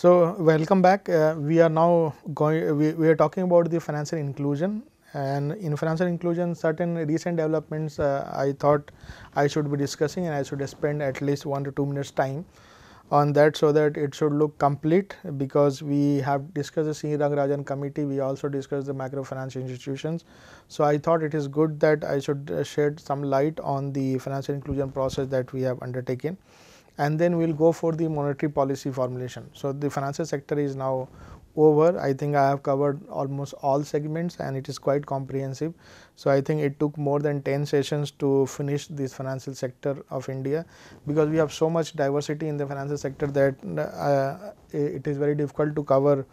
So, welcome back. Uh, we are now going, we, we, are talking about the financial inclusion and in financial inclusion certain recent developments uh, I thought I should be discussing and I should spend at least 1 to 2 minutes time on that so that it should look complete because we have discussed the Sri Rajan committee, we also discussed the microfinance institutions. So, I thought it is good that I should uh, shed some light on the financial inclusion process that we have undertaken and then we will go for the monetary policy formulation. So, the financial sector is now over. I think I have covered almost all segments and it is quite comprehensive. So, I think it took more than 10 sessions to finish this financial sector of India because we have so much diversity in the financial sector that uh, it is very difficult to cover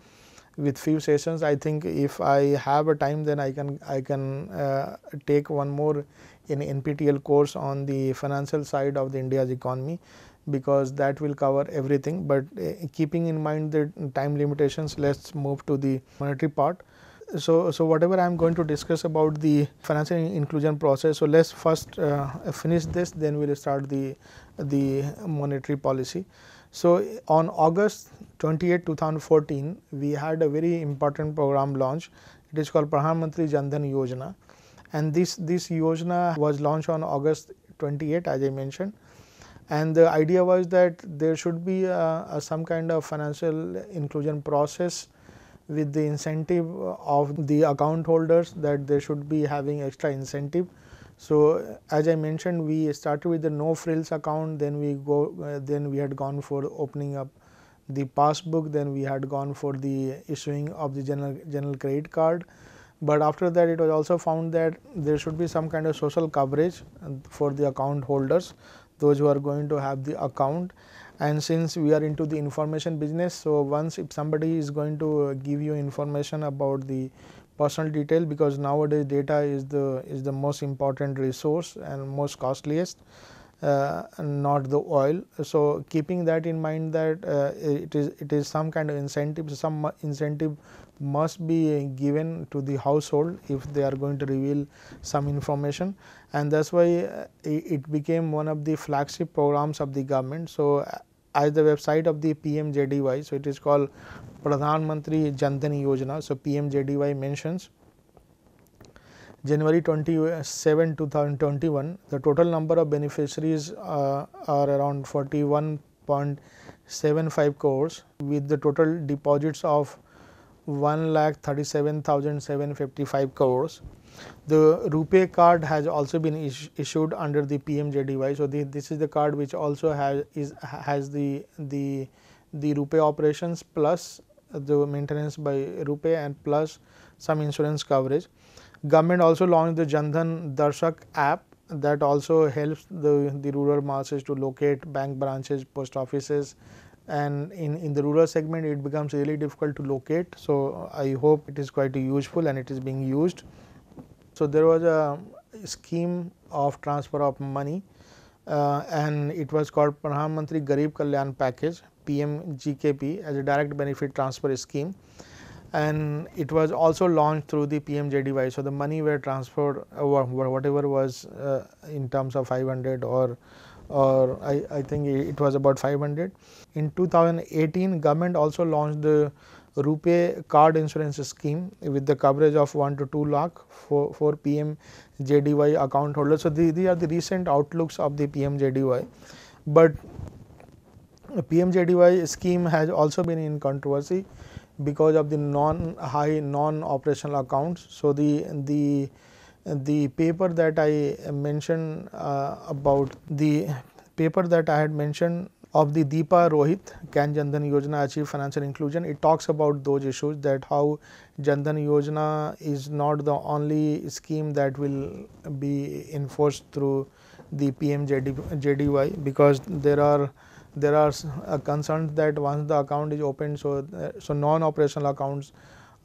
with few sessions. I think if I have a time then I can I can uh, take one more in NPTEL course on the financial side of the India's economy because that will cover everything. But uh, keeping in mind the time limitations, let's move to the monetary part. So, so whatever I am going to discuss about the financial inclusion process, so let's first uh, finish this, then we'll start the the monetary policy. So, on August 28, 2014, we had a very important program launch. It is called Pradhan Mantri Jan Dhan Yojana, and this this Yojana was launched on August 28, as I mentioned and the idea was that there should be a, a some kind of financial inclusion process with the incentive of the account holders that they should be having extra incentive. So, as I mentioned we started with the no frills account then we go uh, then we had gone for opening up the passbook then we had gone for the issuing of the general general credit card. But after that it was also found that there should be some kind of social coverage uh, for the account holders those who are going to have the account and since we are into the information business so once if somebody is going to give you information about the personal detail because nowadays data is the is the most important resource and most costliest uh, not the oil. So, keeping that in mind that uh, it is it is some kind of incentive some incentive must be given to the household if they are going to reveal some information and that is why uh, it became one of the flagship programs of the government. So, as the website of the PMJDY, so it is called Pradhan Mantri Jan Dhan Yojana, so PMJDY mentions January 27, 2021, the total number of beneficiaries uh, are around 41.75 crores with the total deposits of 1,37,755 crores. The Rupee card has also been is issued under the PMJDY. So, the, this is the card which also has is has the the the Rupee operations plus the maintenance by Rupee and plus some insurance coverage. Government also launched the Jandhan Darshak app that also helps the, the rural masses to locate bank branches, post offices and in, in the rural segment it becomes really difficult to locate. So, I hope it is quite useful and it is being used. So, there was a scheme of transfer of money uh, and it was called Pradhan Mantri Garib Kalyan Package PMGKP as a direct benefit transfer scheme and it was also launched through the PMJDY. So, the money were transferred uh, whatever was uh, in terms of 500 or or I, I think it was about 500. In 2018 government also launched the Rupee card insurance scheme with the coverage of 1 to 2 lakh for, for PM JDY account holders. So, these, these are the recent outlooks of the PM JDY, but PM JDY scheme has also been in controversy because of the non high non operational accounts. So, the, the the paper that I mentioned uh, about the paper that I had mentioned of the Deepa Rohit Can Jandhan Yojana Achieve Financial Inclusion, it talks about those issues that how Jandhan Yojana is not the only scheme that will be enforced through the PMJDY because there are there are uh, concerns that once the account is opened, so, uh, so non-operational accounts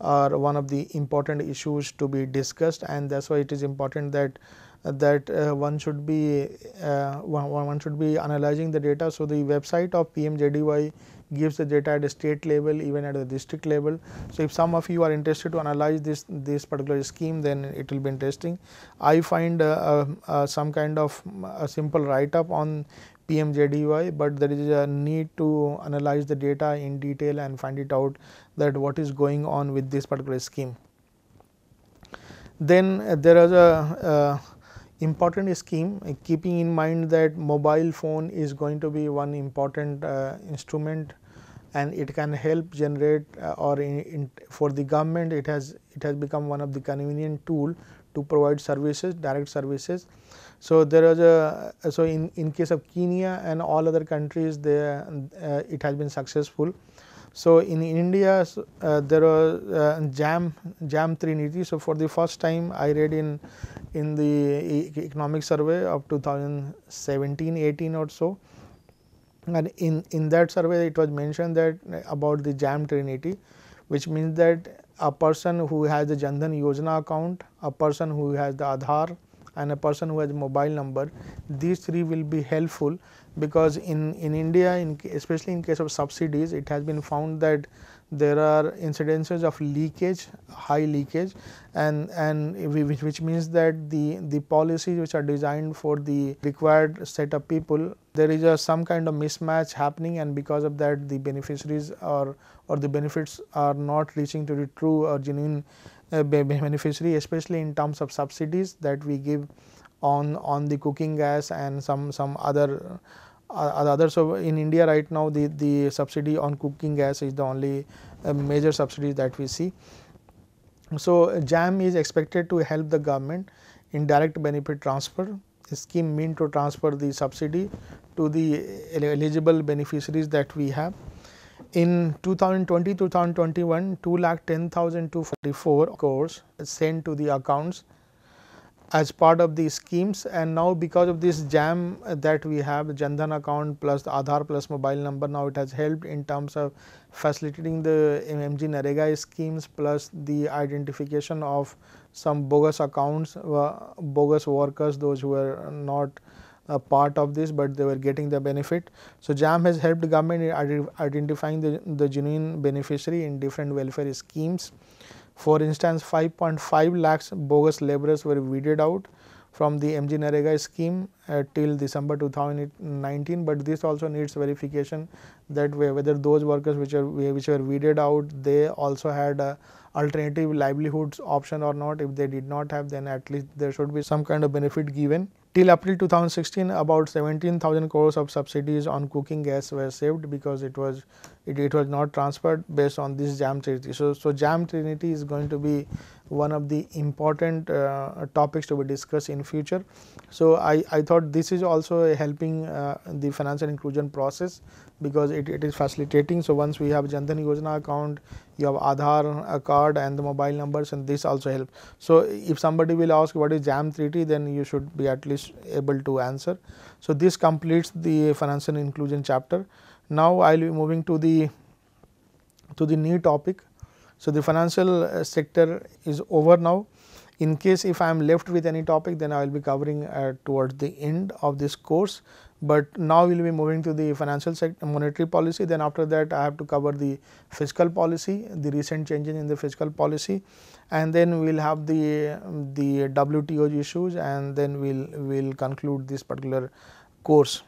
are one of the important issues to be discussed and that is why it is important that uh, that uh, one should be uh, one, one should be analyzing the data. So, the website of PMJDY gives the data at a state level even at the district level. So, if some of you are interested to analyze this this particular scheme then it will be interesting. I find uh, some kind of a simple write up on PMJDY, but there is a need to analyze the data in detail and find it out that what is going on with this particular scheme. Then uh, there is a important scheme uh, keeping in mind that mobile phone is going to be one important uh, instrument and it can help generate uh, or in, in for the government it has it has become one of the convenient tool to provide services direct services so, there was a so in, in case of Kenya and all other countries there uh, it has been successful. So, in India uh, there was uh, JAM JAM Trinity. So, for the first time I read in in the economic survey of 2017 18 or so and in, in that survey it was mentioned that uh, about the JAM Trinity which means that a person who has the Jan Dhan Yojana account, a person who has the Aadhaar and a person who has mobile number these three will be helpful because in, in India in especially in case of subsidies it has been found that there are incidences of leakage high leakage and and which, which means that the the policies which are designed for the required set of people there is a some kind of mismatch happening and because of that the beneficiaries are or the benefits are not reaching to the true or genuine uh, beneficiary especially in terms of subsidies that we give on on the cooking gas and some some other uh, other so in India right now the the subsidy on cooking gas is the only uh, major subsidy that we see. So JAM is expected to help the government in direct benefit transfer the scheme mean to transfer the subsidy to the eligible beneficiaries that we have. In 2020-2021, 2 lakh 10,244 crores sent to the accounts as part of the schemes and now because of this jam that we have Jandhan account plus Aadhaar plus mobile number now it has helped in terms of facilitating the MMG Narega schemes plus the identification of some bogus accounts, uh, bogus workers those who are not a part of this, but they were getting the benefit. So, JAM has helped government in identifying the, the genuine beneficiary in different welfare schemes. For instance, 5.5 lakhs bogus laborers were weeded out from the MG Narega scheme uh, till December 2019, but this also needs verification that whether those workers which are which were weeded out, they also had a uh, alternative livelihoods option or not. If they did not have, then at least there should be some kind of benefit given till April 2016 about 17,000 crores of subsidies on cooking gas were saved because it was it, it was not transferred based on this jam trinity. So, so jam trinity is going to be one of the important uh, topics to be discussed in future. So, I, I thought this is also helping uh, the financial inclusion process because it, it is facilitating. So, once we have Jandhan Yojana account, you have Aadhaar card and the mobile numbers and this also helps. So, if somebody will ask what is JAM Trinity, then you should be at least able to answer. So, this completes the financial inclusion chapter. Now, I will be moving to the to the new topic. So, the financial uh, sector is over now. In case if I am left with any topic, then I will be covering uh, towards the end of this course. But now we will be moving to the financial sector monetary policy. Then after that, I have to cover the fiscal policy, the recent changes in the fiscal policy, and then we'll have the the WTO issues, and then we'll we'll conclude this particular course.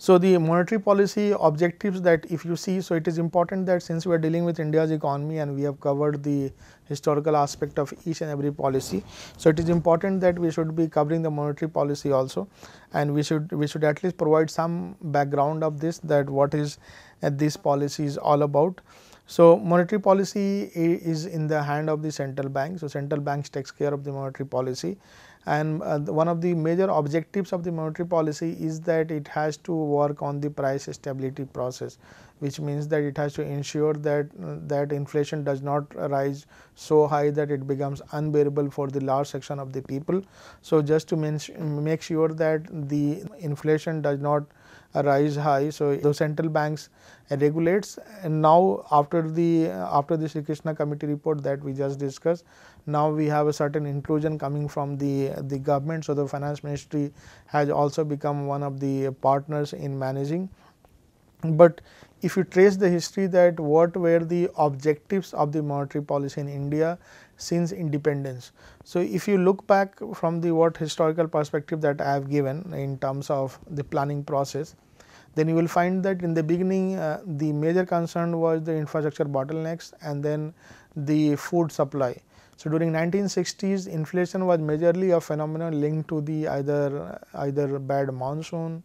So, the monetary policy objectives that if you see, so it is important that since we are dealing with India's economy and we have covered the historical aspect of each and every policy. So, it is important that we should be covering the monetary policy also and we should we should at least provide some background of this that what is uh, this policy is all about. So, monetary policy is in the hand of the central bank. So, central banks takes care of the monetary policy and uh, one of the major objectives of the monetary policy is that it has to work on the price stability process which means that it has to ensure that uh, that inflation does not rise so high that it becomes unbearable for the large section of the people. So, just to make sure that the inflation does not rise high. So, the central banks regulates and now after the after the Sri Krishna committee report that we just discussed now we have a certain inclusion coming from the, the government. So, the finance ministry has also become one of the partners in managing. But if you trace the history that what were the objectives of the monetary policy in India since independence. So, if you look back from the what historical perspective that I have given in terms of the planning process, then you will find that in the beginning uh, the major concern was the infrastructure bottlenecks and then the food supply. So, during 1960s inflation was majorly a phenomenon linked to the either either bad monsoon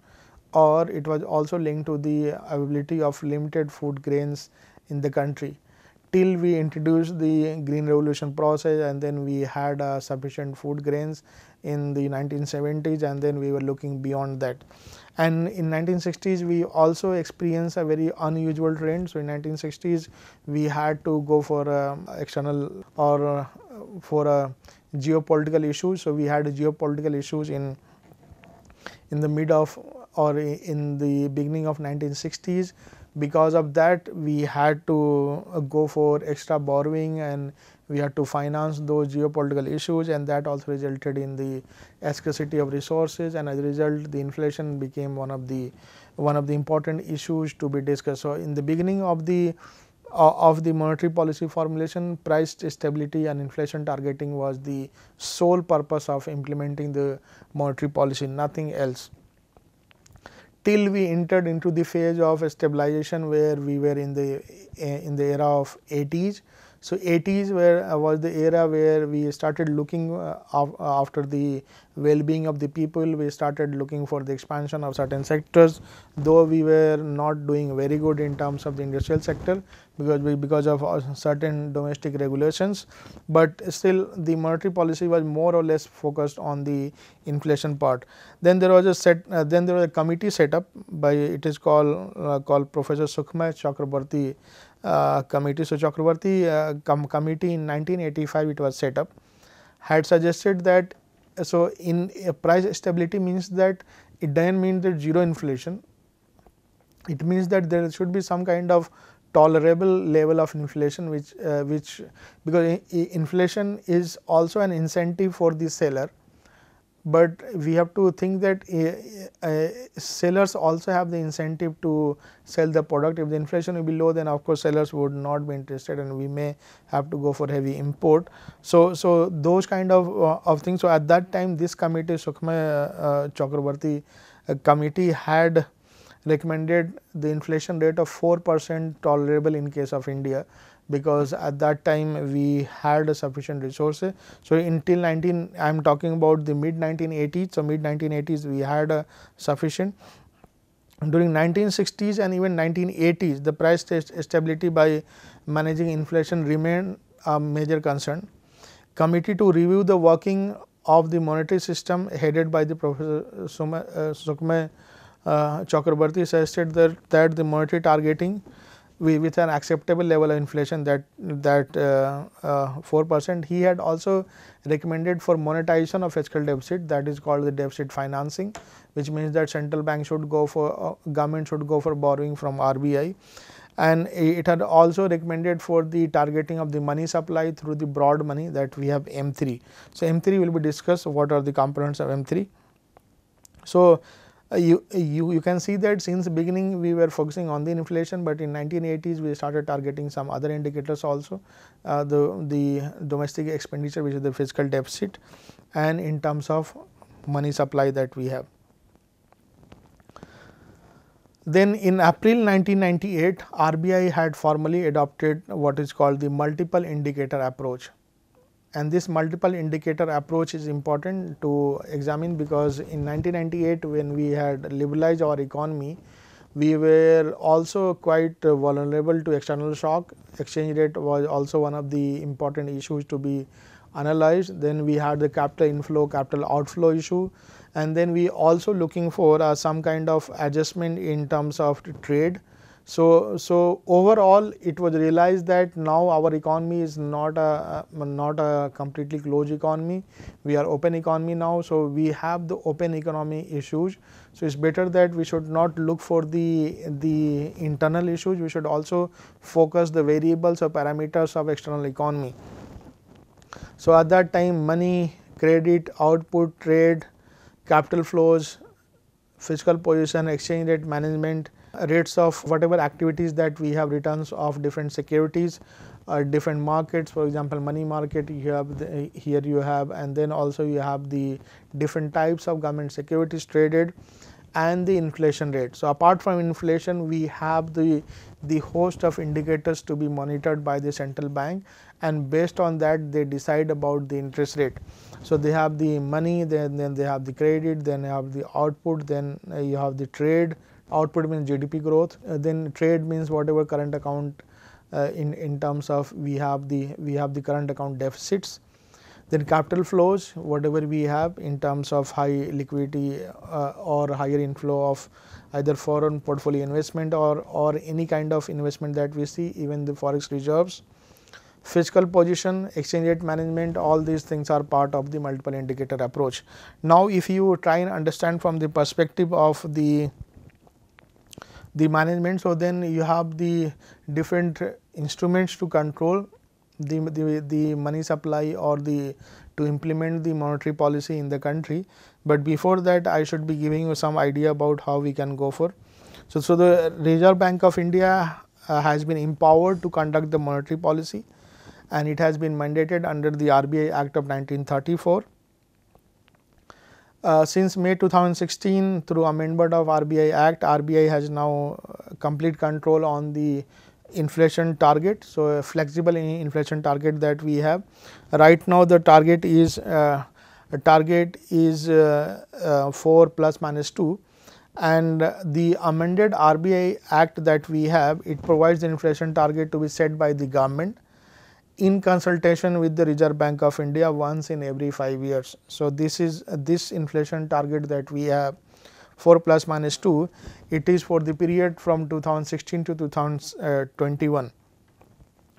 or it was also linked to the availability of limited food grains in the country till we introduced the green revolution process and then we had uh, sufficient food grains in the 1970s and then we were looking beyond that and in 1960s we also experienced a very unusual trend. So, in 1960s we had to go for um, external or uh, for a geopolitical issues. So, we had geopolitical issues in in the mid of or in the beginning of 1960s because of that we had to uh, go for extra borrowing and we had to finance those geopolitical issues and that also resulted in the scarcity of resources and as a result the inflation became one of the one of the important issues to be discussed. So, in the beginning of the uh, of the monetary policy formulation price stability and inflation targeting was the sole purpose of implementing the monetary policy nothing else till we entered into the phase of stabilization where we were in the in the era of 80s so, 80s where uh, was the era where we started looking uh, uh, after the well-being of the people, we started looking for the expansion of certain sectors, though we were not doing very good in terms of the industrial sector because we, because of certain domestic regulations, but still the monetary policy was more or less focused on the inflation part. Then there was a set, uh, then there was a committee set up by it is called uh, called Professor Sukhma Chakraborty uh, committee. So, Chakravarti uh, com committee in 1985 it was set up had suggested that so in uh, price stability means that it doesn't mean that zero inflation it means that there should be some kind of tolerable level of inflation which uh, which because inflation is also an incentive for the seller but we have to think that uh, uh, sellers also have the incentive to sell the product. If the inflation will be low, then of course sellers would not be interested, and we may have to go for heavy import. So, so those kind of uh, of things. So at that time, this committee, Sukhma uh, Chakraborty uh, committee, had recommended the inflation rate of 4 percent tolerable in case of India because at that time we had sufficient resources. So, until 19 I am talking about the mid 1980s. So, mid 1980s we had a sufficient during 1960s and even 1980s the price stability by managing inflation remained a major concern. Committee to review the working of the monetary system headed by the Professor Sukme uh, uh Chakrabarti suggested that, that the monetary targeting with an acceptable level of inflation that that uh, uh, 4 percent. He had also recommended for monetization of fiscal deficit that is called the deficit financing, which means that central bank should go for uh, government should go for borrowing from RBI and it had also recommended for the targeting of the money supply through the broad money that we have M3. So, M3 will be discussed what are the components of M3. So, uh, you, uh, you, you can see that since beginning we were focusing on the inflation, but in 1980s we started targeting some other indicators also, uh, the, the domestic expenditure which is the fiscal deficit and in terms of money supply that we have. Then in April 1998, RBI had formally adopted what is called the multiple indicator approach and this multiple indicator approach is important to examine because in 1998 when we had liberalized our economy we were also quite vulnerable to external shock exchange rate was also one of the important issues to be analyzed then we had the capital inflow capital outflow issue and then we also looking for uh, some kind of adjustment in terms of trade so, so overall it was realized that now our economy is not a not a completely closed economy, we are open economy now. So, we have the open economy issues. So, it is better that we should not look for the, the internal issues, we should also focus the variables or parameters of external economy. So, at that time money, credit, output, trade, capital flows, fiscal position, exchange rate management, rates of whatever activities that we have returns of different securities uh, different markets for example money market you have the, here you have and then also you have the different types of government securities traded and the inflation rate. So, apart from inflation we have the, the host of indicators to be monitored by the central bank and based on that they decide about the interest rate. So, they have the money then, then they have the credit then you have the output then uh, you have the trade output means GDP growth, uh, then trade means whatever current account uh, in, in terms of we have the we have the current account deficits then capital flows whatever we have in terms of high liquidity uh, or higher inflow of either foreign portfolio investment or or any kind of investment that we see even the forex reserves fiscal position exchange rate management all these things are part of the multiple indicator approach now if you try and understand from the perspective of the the management. So, then you have the different instruments to control the, the, the money supply or the to implement the monetary policy in the country. But before that I should be giving you some idea about how we can go for. So, so the Reserve Bank of India uh, has been empowered to conduct the monetary policy and it has been mandated under the RBI Act of 1934 uh, since May 2016 through amendment of RBI Act, RBI has now uh, complete control on the inflation target. So, a flexible inflation target that we have. Right now, the target is uh, target is uh, uh, 4 plus minus 2 and the amended RBI Act that we have, it provides the inflation target to be set by the government in consultation with the Reserve Bank of India once in every 5 years. So, this is uh, this inflation target that we have 4 plus minus 2, it is for the period from 2016 to 2021.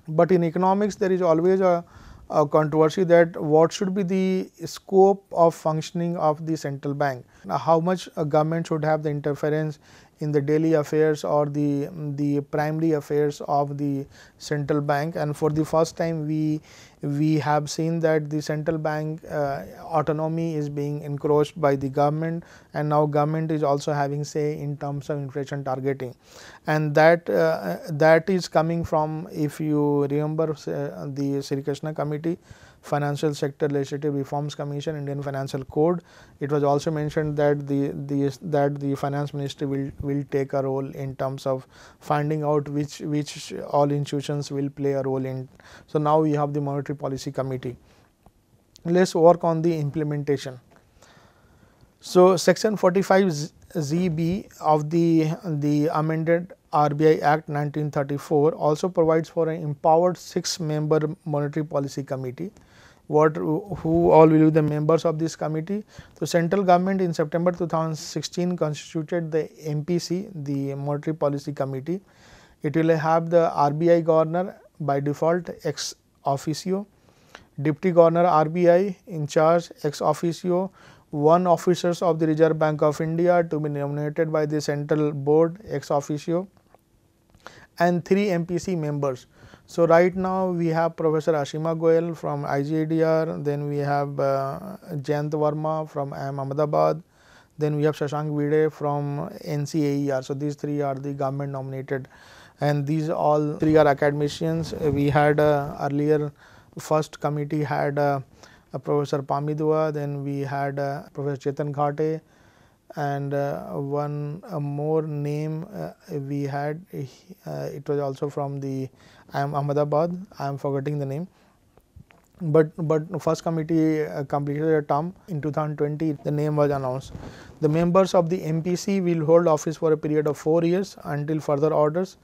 But in economics there is always a, a controversy that what should be the scope of functioning of the central bank, now, how much a government should have the interference in the daily affairs or the, the primary affairs of the central bank and for the first time we, we have seen that the central bank uh, autonomy is being encroached by the government and now government is also having say in terms of inflation targeting and that uh, that is coming from if you remember uh, the Sri Krishna committee Financial Sector Legislative Reforms Commission, Indian Financial Code. It was also mentioned that the, the that the Finance Ministry will will take a role in terms of finding out which which all institutions will play a role in. So now we have the Monetary Policy Committee. Let's work on the implementation. So section 45 ZB of the the amended RBI Act 1934 also provides for an empowered six member monetary policy committee what who all will be the members of this committee. So, central government in September 2016 constituted the MPC the monetary policy committee. It will have the RBI governor by default ex officio, deputy governor RBI in charge ex officio, one officers of the Reserve Bank of India to be nominated by the central board ex officio and 3 MPC members so, right now we have Professor Ashima Goel from IGADR, then we have uh, Jayant Varma from IIM Ahmedabad, then we have Shashank Vide from NCAER. So, these three are the government nominated and these all three are academicians. We had uh, earlier first committee had uh, Professor Pamidua, then we had uh, Professor Chetan Ghate, and uh, one more name uh, we had uh, it was also from the I am Ahmedabad I am forgetting the name but but first committee completed a term in 2020 the name was announced the members of the mpc will hold office for a period of 4 years until further orders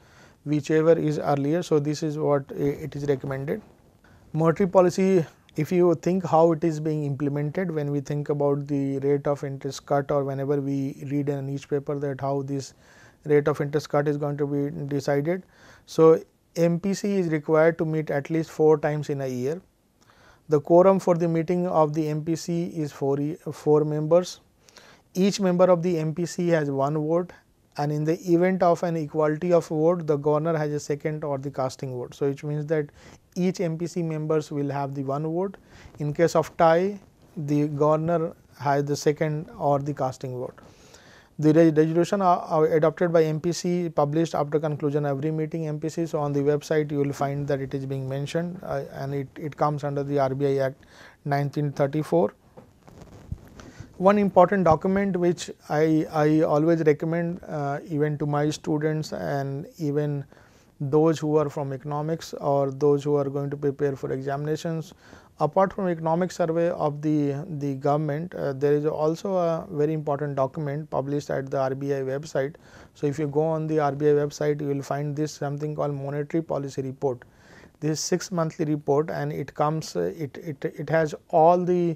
whichever is earlier so this is what it is recommended monetary policy if you think how it is being implemented when we think about the rate of interest cut or whenever we read in a newspaper that how this rate of interest cut is going to be decided. So, MPC is required to meet at least 4 times in a year. The quorum for the meeting of the MPC is 4, 4 members. Each member of the MPC has 1 vote and in the event of an equality of vote the governor has a second or the casting vote. So, which means that each MPC members will have the one vote in case of tie the governor has the second or the casting vote. The resolution uh, uh, adopted by MPC published after conclusion every meeting MPC. So, on the website you will find that it is being mentioned uh, and it, it comes under the RBI Act 1934 one important document which I, I always recommend uh, even to my students and even those who are from economics or those who are going to prepare for examinations. Apart from economic survey of the, the government, uh, there is also a very important document published at the RBI website. So, if you go on the RBI website, you will find this something called monetary policy report. This 6 monthly report and it comes, uh, it, it, it has all the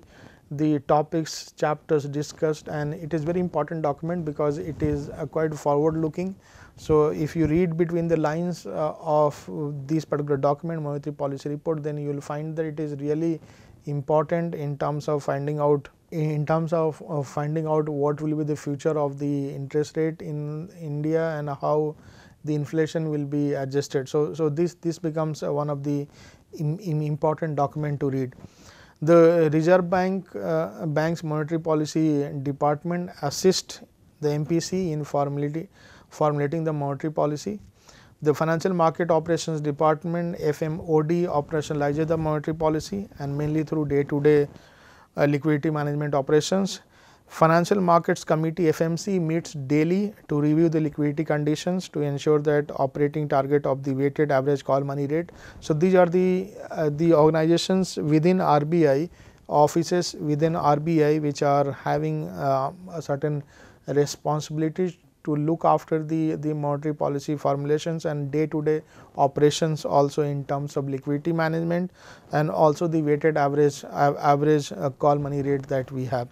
the topics chapters discussed and it is very important document because it is uh, quite forward looking. So, if you read between the lines uh, of uh, this particular document monetary policy report then you will find that it is really important in terms of finding out in terms of, of finding out what will be the future of the interest rate in India and how the inflation will be adjusted. So, so this, this becomes uh, one of the important document to read. The Reserve Bank uh, Bank's Monetary Policy Department assist the MPC in formulating, formulating the monetary policy. The Financial Market Operations Department FMOD operationalizes the monetary policy and mainly through day to day uh, liquidity management operations. Financial Markets Committee FMC meets daily to review the liquidity conditions to ensure that operating target of the weighted average call money rate. So, these are the, uh, the organizations within RBI offices within RBI which are having uh, a certain responsibility to look after the, the monetary policy formulations and day to day operations also in terms of liquidity management and also the weighted average, uh, average call money rate that we have.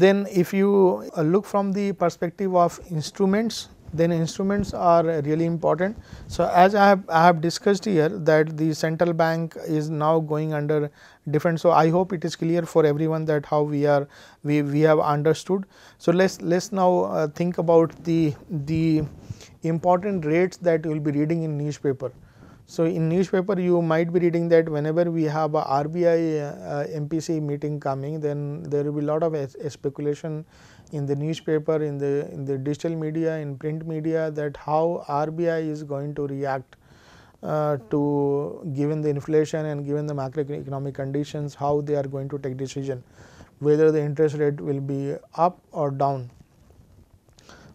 Then if you uh, look from the perspective of instruments, then instruments are really important. So, as I have, I have discussed here that the central bank is now going under different. So, I hope it is clear for everyone that how we are we, we have understood. So, let us let us now uh, think about the the important rates that you will be reading in newspaper. So, in newspaper you might be reading that whenever we have a RBI uh, MPC meeting coming then there will be lot of speculation in the newspaper, in the, in the digital media, in print media that how RBI is going to react uh, to given the inflation and given the macroeconomic conditions how they are going to take decision whether the interest rate will be up or down.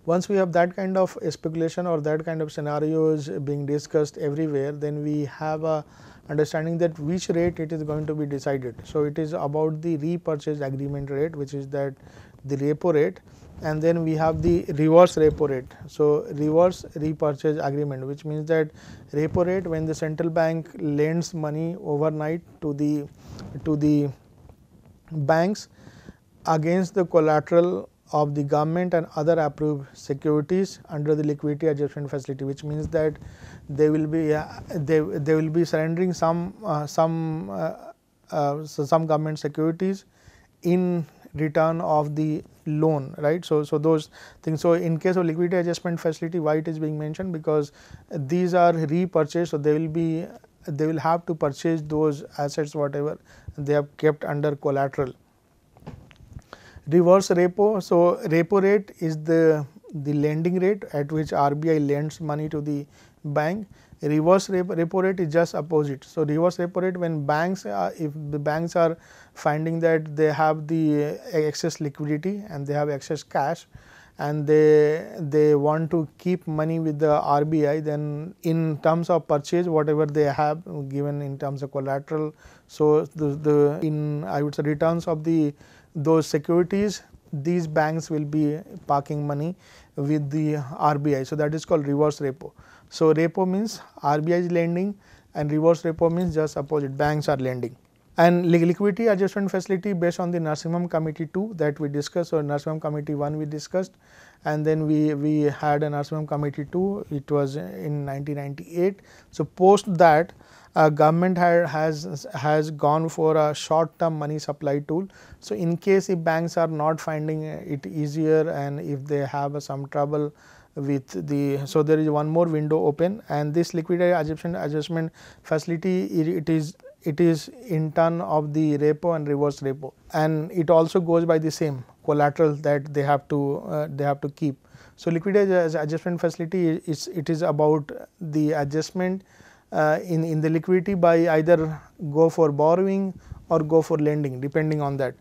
Once we have that kind of speculation or that kind of scenarios being discussed everywhere, then we have a understanding that which rate it is going to be decided. So, it is about the repurchase agreement rate which is that the repo rate and then we have the reverse repo rate. So, reverse repurchase agreement which means that repo rate when the central bank lends money overnight to the to the banks against the collateral of the government and other approved securities under the liquidity adjustment facility which means that they will be uh, they, they will be surrendering some uh, some uh, uh, so some government securities in return of the loan right so so those things so in case of liquidity adjustment facility why it is being mentioned because these are repurchased so they will be they will have to purchase those assets whatever they have kept under collateral Reverse repo, so repo rate is the, the lending rate at which RBI lends money to the bank. Reverse repo rate is just opposite. So, reverse repo rate when banks are, if the banks are finding that they have the uh, excess liquidity and they have excess cash and they they want to keep money with the RBI then in terms of purchase whatever they have given in terms of collateral so the, the in I would say returns of the those securities these banks will be parking money with the RBI. So, that is called reverse repo. So, repo means RBI is lending and reverse repo means just opposite banks are lending. And liquidity adjustment facility based on the Narasimham committee 2 that we discussed or Narasimham committee 1 we discussed and then we, we had a Narasimham committee 2 it was in 1998. So, post that uh, government has has gone for a short term money supply tool. So in case if banks are not finding it easier and if they have uh, some trouble with the so there is one more window open and this liquidity adjustment adjustment facility it, it is it is in turn of the repo and reverse repo and it also goes by the same collateral that they have to uh, they have to keep so liquidity adjustment facility is it is about the adjustment uh, in, in the liquidity by either go for borrowing or go for lending depending on that.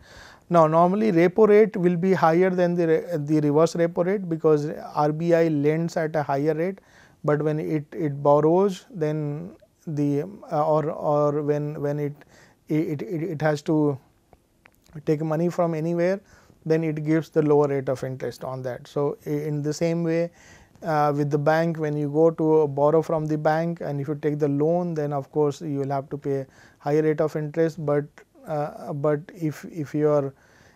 Now, normally repo rate will be higher than the, re the reverse repo rate because RBI lends at a higher rate, but when it, it borrows then the uh, or, or when, when it, it, it, it has to take money from anywhere then it gives the lower rate of interest on that. So, in the same way uh, with the bank when you go to uh, borrow from the bank and if you take the loan then of course you will have to pay higher rate of interest but uh, but if if you are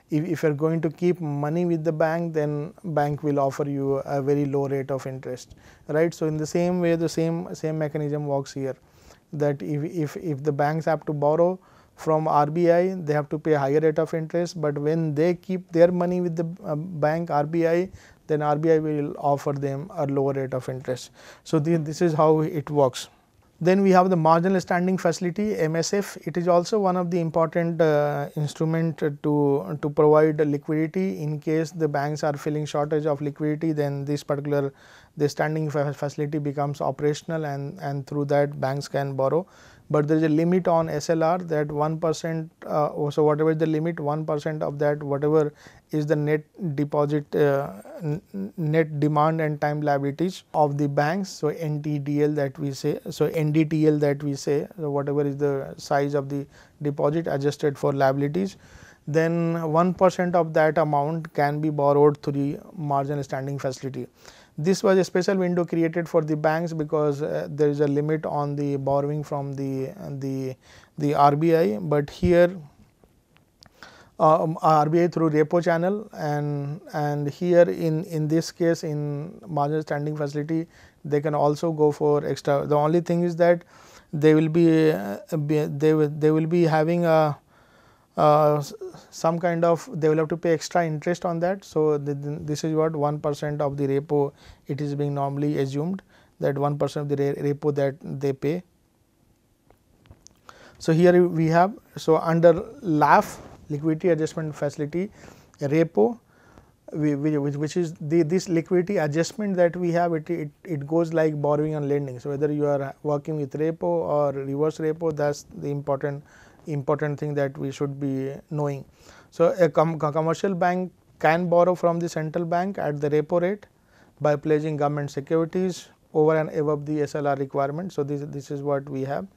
if, if you are going to keep money with the bank then bank will offer you a very low rate of interest right so in the same way the same same mechanism works here that if if if the banks have to borrow from RBI they have to pay higher rate of interest, but when they keep their money with the uh, bank RBI then RBI will offer them a lower rate of interest. So, this is how it works. Then we have the marginal standing facility MSF. It is also one of the important uh, instrument to to provide liquidity in case the banks are feeling shortage of liquidity. Then this particular the standing facility becomes operational, and and through that banks can borrow but there is a limit on SLR that 1 percent. Uh, so, whatever is the limit 1 percent of that whatever is the net deposit uh, net demand and time liabilities of the banks. So, NTDL that we say so NDTL that we say so whatever is the size of the deposit adjusted for liabilities then 1 percent of that amount can be borrowed through the margin standing facility. This was a special window created for the banks because uh, there is a limit on the borrowing from the, the, the RBI, but here um, uh, RBI through repo channel and, and here in, in this case in marginal standing facility they can also go for extra. The only thing is that they will be, uh, be they, will, they will be having a uh, some kind of they will have to pay extra interest on that. So, the, the, this is what 1 percent of the repo it is being normally assumed that 1 percent of the repo that they pay. So, here we have so under LAF liquidity adjustment facility repo we, we, which is the, this liquidity adjustment that we have it, it, it goes like borrowing and lending. So, whether you are working with repo or reverse repo that is the important important thing that we should be knowing. So, a com commercial bank can borrow from the central bank at the repo rate by pledging government securities over and above the SLR requirement. So, this, this is what we have.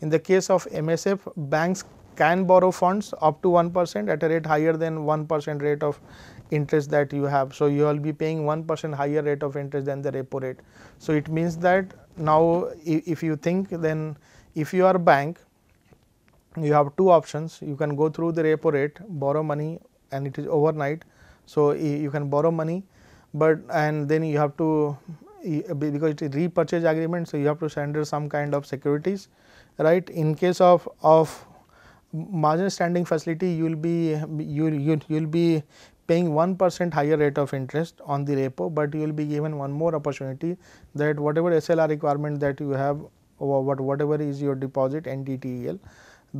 In the case of MSF, banks can borrow funds up to 1 percent at a rate higher than 1 percent rate of interest that you have. So, you will be paying 1 percent higher rate of interest than the repo rate. So, it means that now if you think then if you are a bank you have two options you can go through the repo rate borrow money and it is overnight. So, you can borrow money, but and then you have to because it is repurchase agreement. So, you have to surrender some kind of securities right in case of of margin standing facility you will be you you you will be paying 1 percent higher rate of interest on the repo, but you will be given one more opportunity that whatever SLR requirement that you have or what whatever is your deposit NDTEL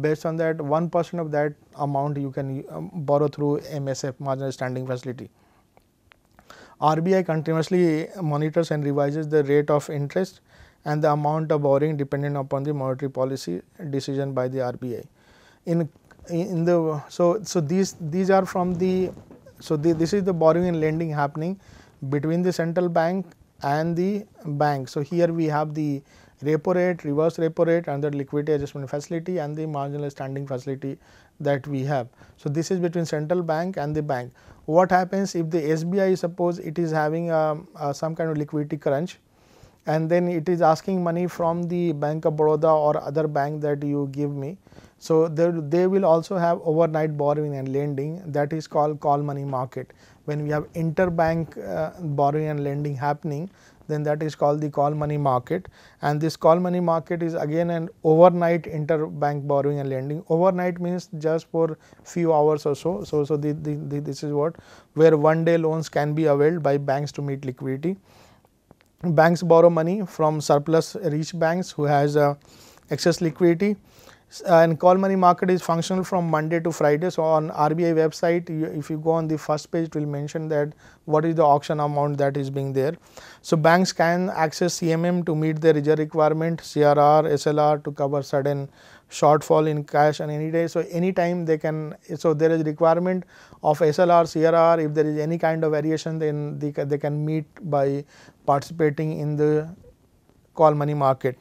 based on that 1 percent of that amount you can um, borrow through MSF marginal standing facility. RBI continuously monitors and revises the rate of interest and the amount of borrowing dependent upon the monetary policy decision by the RBI. In in the so so these these are from the so the, this is the borrowing and lending happening between the central bank and the bank. So here we have the repo rate, reverse repo rate and the liquidity adjustment facility and the marginal standing facility that we have. So, this is between central bank and the bank. What happens if the SBI suppose it is having a, um, a uh, some kind of liquidity crunch and then it is asking money from the Bank of Baroda or other bank that you give me. So, they, they will also have overnight borrowing and lending that is called call money market. When we have interbank uh, borrowing and lending happening, then that is called the call money market and this call money market is again an overnight interbank borrowing and lending. Overnight means just for few hours or so. So, so the, the, the this is what where one day loans can be availed by banks to meet liquidity. Banks borrow money from surplus rich banks who has uh, excess liquidity uh, and call money market is functional from Monday to Friday. So, on RBI website you, if you go on the first page it will mention that what is the auction amount that is being there. So, banks can access CMM to meet their reserve requirement, CRR, SLR to cover sudden shortfall in cash on any day. So, any time they can, so there is requirement of SLR, CRR if there is any kind of variation then they, they can meet by participating in the call money market.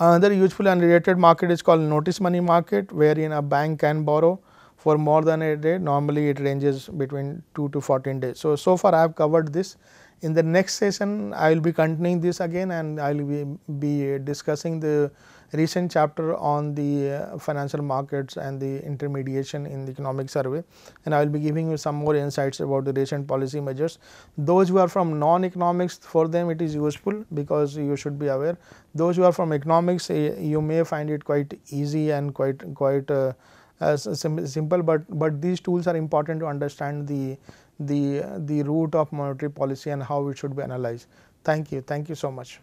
Uh, another useful and related market is called notice money market, wherein a bank can borrow for more than a day, normally it ranges between 2 to 14 days. So, so far I have covered this. In the next session, I will be continuing this again and I will be, be discussing the recent chapter on the uh, financial markets and the intermediation in the economic survey and I will be giving you some more insights about the recent policy measures. Those who are from non-economics for them it is useful because you should be aware. Those who are from economics eh, you may find it quite easy and quite quite uh, simple but but these tools are important to understand the the the root of monetary policy and how it should be analyzed. Thank you. Thank you so much.